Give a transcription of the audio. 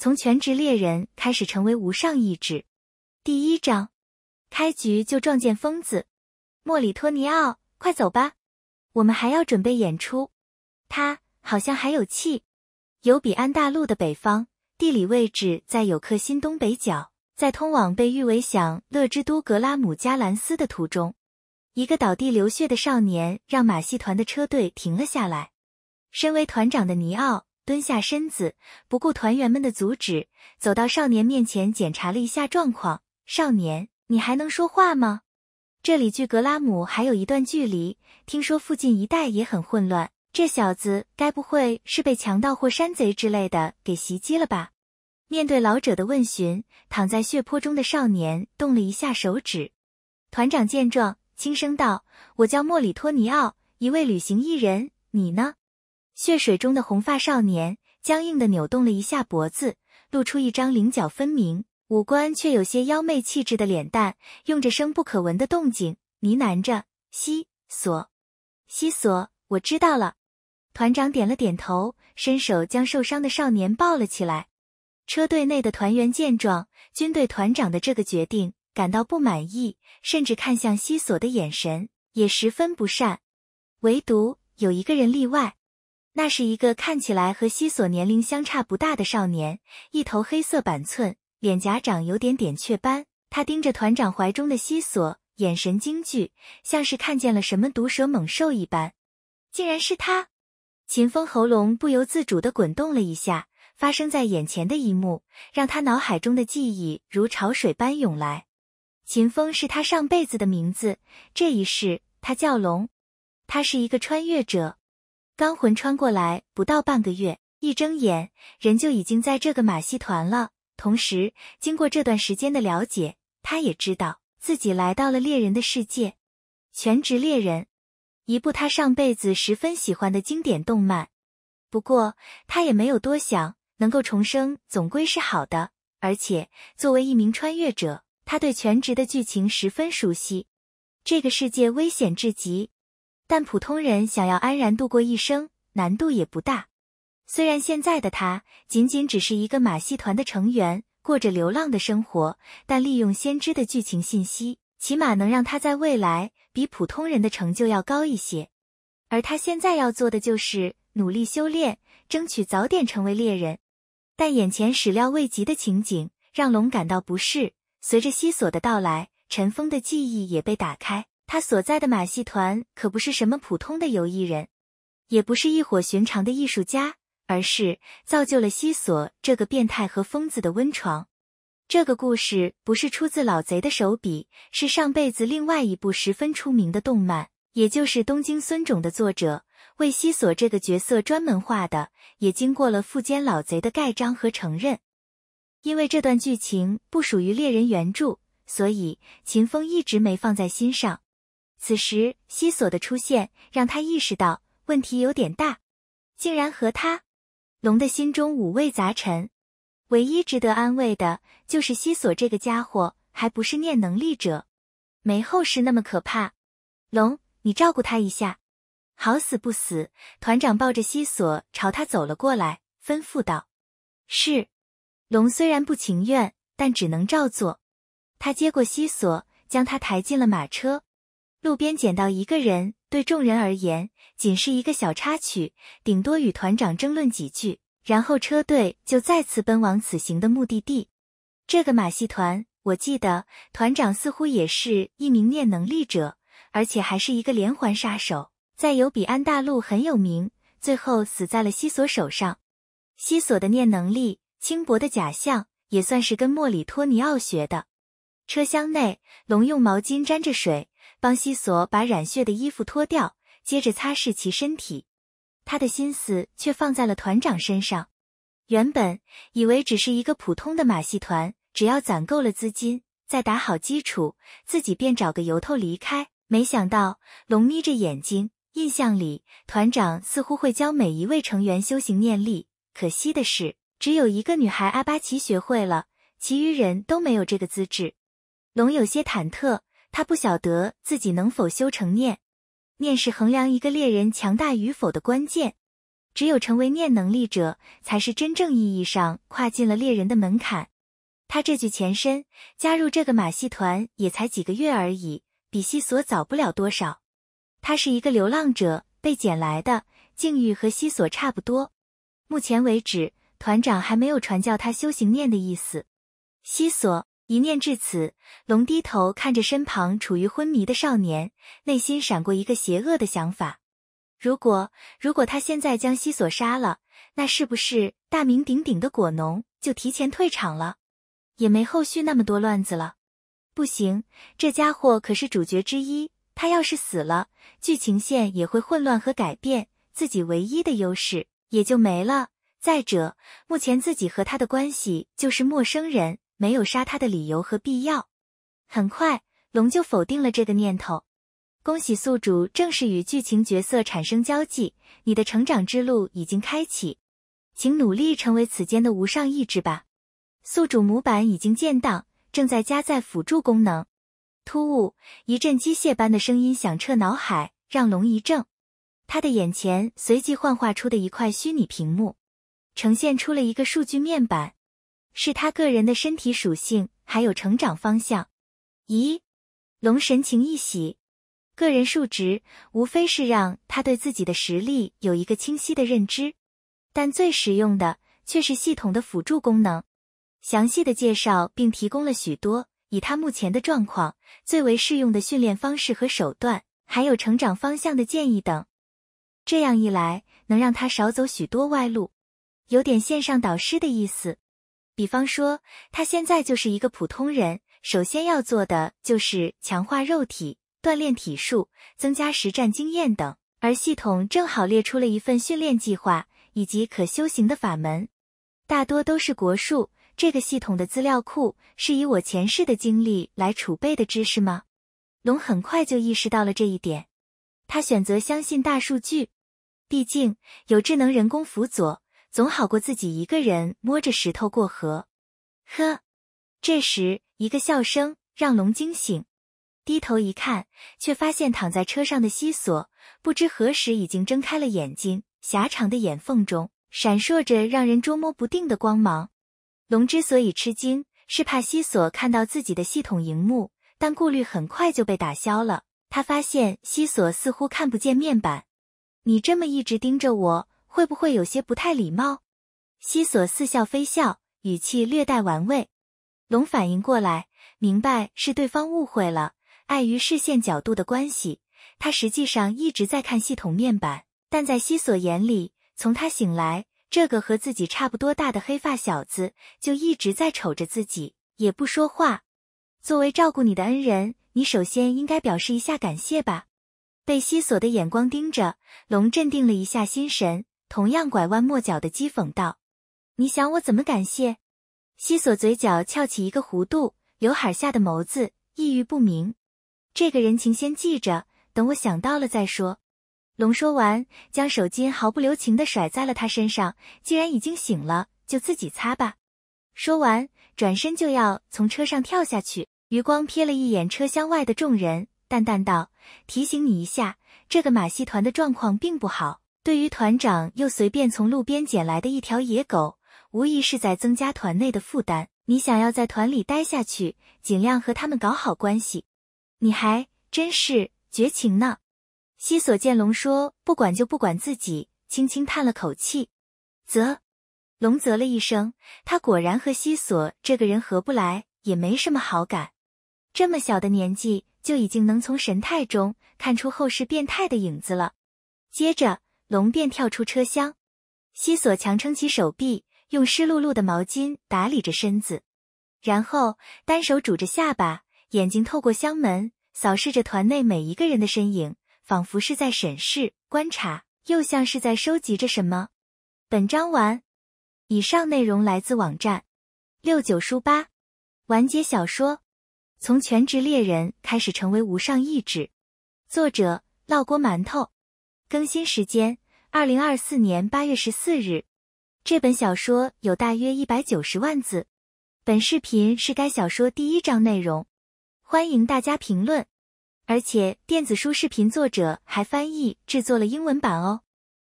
从全职猎人开始，成为无上意志。第一章，开局就撞见疯子莫里托尼奥，快走吧，我们还要准备演出。他好像还有气。尤比安大陆的北方，地理位置在有克新东北角，在通往被誉为享乐之都格拉姆加兰斯的途中，一个倒地流血的少年让马戏团的车队停了下来。身为团长的尼奥。蹲下身子，不顾团员们的阻止，走到少年面前检查了一下状况。少年，你还能说话吗？这里距格拉姆还有一段距离，听说附近一带也很混乱。这小子该不会是被强盗或山贼之类的给袭击了吧？面对老者的问询，躺在血泊中的少年动了一下手指。团长见状，轻声道：“我叫莫里托尼奥，一位旅行艺人。你呢？”血水中的红发少年僵硬地扭动了一下脖子，露出一张菱角分明、五官却有些妖媚气质的脸蛋，用着声不可闻的动静呢喃着：“西索，西索，我知道了。”团长点了点头，伸手将受伤的少年抱了起来。车队内的团员见状，均对团长的这个决定感到不满意，甚至看向西索的眼神也十分不善。唯独有一个人例外。那是一个看起来和西索年龄相差不大的少年，一头黑色板寸，脸颊长有点点雀斑。他盯着团长怀中的西索，眼神惊惧，像是看见了什么毒蛇猛兽一般。竟然是他！秦风喉咙不由自主的滚动了一下。发生在眼前的一幕，让他脑海中的记忆如潮水般涌来。秦风是他上辈子的名字，这一世他叫龙。他是一个穿越者。刚魂穿过来不到半个月，一睁眼，人就已经在这个马戏团了。同时，经过这段时间的了解，他也知道自己来到了猎人的世界，《全职猎人》，一部他上辈子十分喜欢的经典动漫。不过，他也没有多想，能够重生总归是好的。而且，作为一名穿越者，他对全职的剧情十分熟悉。这个世界危险至极。但普通人想要安然度过一生，难度也不大。虽然现在的他仅仅只是一个马戏团的成员，过着流浪的生活，但利用先知的剧情信息，起码能让他在未来比普通人的成就要高一些。而他现在要做的就是努力修炼，争取早点成为猎人。但眼前始料未及的情景，让龙感到不适。随着西索的到来，尘封的记忆也被打开。他所在的马戏团可不是什么普通的游艺人，也不是一伙寻常的艺术家，而是造就了西索这个变态和疯子的温床。这个故事不是出自老贼的手笔，是上辈子另外一部十分出名的动漫，也就是《东京孙种》的作者为西索这个角色专门画的，也经过了富坚老贼的盖章和承认。因为这段剧情不属于猎人原著，所以秦风一直没放在心上。此时，西索的出现让他意识到问题有点大，竟然和他龙的心中五味杂陈。唯一值得安慰的就是西索这个家伙还不是念能力者，没后世那么可怕。龙，你照顾他一下。好死不死，团长抱着西索朝他走了过来，吩咐道：“是。”龙虽然不情愿，但只能照做。他接过西索，将他抬进了马车。路边捡到一个人，对众人而言，仅是一个小插曲，顶多与团长争论几句，然后车队就再次奔往此行的目的地。这个马戏团，我记得团长似乎也是一名念能力者，而且还是一个连环杀手，在尤比安大陆很有名。最后死在了西索手上。西索的念能力轻薄的假象，也算是跟莫里托尼奥学的。车厢内，龙用毛巾沾着水。邦西索把染血的衣服脱掉，接着擦拭其身体。他的心思却放在了团长身上。原本以为只是一个普通的马戏团，只要攒够了资金，再打好基础，自己便找个由头离开。没想到，龙眯着眼睛，印象里团长似乎会教每一位成员修行念力。可惜的是，只有一个女孩阿巴奇学会了，其余人都没有这个资质。龙有些忐忑。他不晓得自己能否修成念，念是衡量一个猎人强大与否的关键。只有成为念能力者，才是真正意义上跨进了猎人的门槛。他这具前身加入这个马戏团也才几个月而已，比西索早不了多少。他是一个流浪者，被捡来的境遇和西索差不多。目前为止，团长还没有传教他修行念的意思。西索。一念至此，龙低头看着身旁处于昏迷的少年，内心闪过一个邪恶的想法：如果如果他现在将西索杀了，那是不是大名鼎鼎的果农就提前退场了，也没后续那么多乱子了？不行，这家伙可是主角之一，他要是死了，剧情线也会混乱和改变，自己唯一的优势也就没了。再者，目前自己和他的关系就是陌生人。没有杀他的理由和必要，很快龙就否定了这个念头。恭喜宿主正式与剧情角色产生交际，你的成长之路已经开启，请努力成为此间的无上意志吧。宿主模板已经建档，正在加载辅助功能。突兀，一阵机械般的声音响彻脑海，让龙一怔。他的眼前随即幻化出的一块虚拟屏幕，呈现出了一个数据面板。是他个人的身体属性，还有成长方向。咦，龙神情一喜。个人数值无非是让他对自己的实力有一个清晰的认知，但最实用的却是系统的辅助功能，详细的介绍并提供了许多以他目前的状况最为适用的训练方式和手段，还有成长方向的建议等。这样一来，能让他少走许多歪路，有点线上导师的意思。比方说，他现在就是一个普通人，首先要做的就是强化肉体、锻炼体术、增加实战经验等。而系统正好列出了一份训练计划以及可修行的法门，大多都是国术。这个系统的资料库是以我前世的经历来储备的知识吗？龙很快就意识到了这一点，他选择相信大数据，毕竟有智能人工辅佐。总好过自己一个人摸着石头过河。呵，这时一个笑声让龙惊醒，低头一看，却发现躺在车上的西索不知何时已经睁开了眼睛，狭长的眼缝中闪烁着让人捉摸不定的光芒。龙之所以吃惊，是怕西索看到自己的系统荧幕，但顾虑很快就被打消了。他发现西索似乎看不见面板。你这么一直盯着我。会不会有些不太礼貌？西索似笑非笑，语气略带玩味。龙反应过来，明白是对方误会了。碍于视线角度的关系，他实际上一直在看系统面板，但在西索眼里，从他醒来，这个和自己差不多大的黑发小子就一直在瞅着自己，也不说话。作为照顾你的恩人，你首先应该表示一下感谢吧。被西索的眼光盯着，龙镇定了一下心神。同样拐弯抹角的讥讽道：“你想我怎么感谢？”西索嘴角翘起一个弧度，刘海下的眸子意欲不明。这个人情先记着，等我想到了再说。龙说完，将手巾毫不留情的甩在了他身上。既然已经醒了，就自己擦吧。说完，转身就要从车上跳下去。余光瞥了一眼车厢外的众人，淡淡道：“提醒你一下，这个马戏团的状况并不好。”对于团长又随便从路边捡来的一条野狗，无疑是在增加团内的负担。你想要在团里待下去，尽量和他们搞好关系。你还真是绝情呢！西索见龙说不管就不管，自己轻轻叹了口气。啧，龙啧了一声，他果然和西索这个人合不来，也没什么好感。这么小的年纪就已经能从神态中看出后世变态的影子了。接着。龙便跳出车厢，西索强撑起手臂，用湿漉漉的毛巾打理着身子，然后单手拄着下巴，眼睛透过箱门扫视着团内每一个人的身影，仿佛是在审视、观察，又像是在收集着什么。本章完。以上内容来自网站六九书吧。完结小说《从全职猎人开始成为无上意志》，作者：烙锅馒头，更新时间。二零二四年八月十四日，这本小说有大约一百九十万字。本视频是该小说第一章内容，欢迎大家评论。而且电子书视频作者还翻译制作了英文版哦。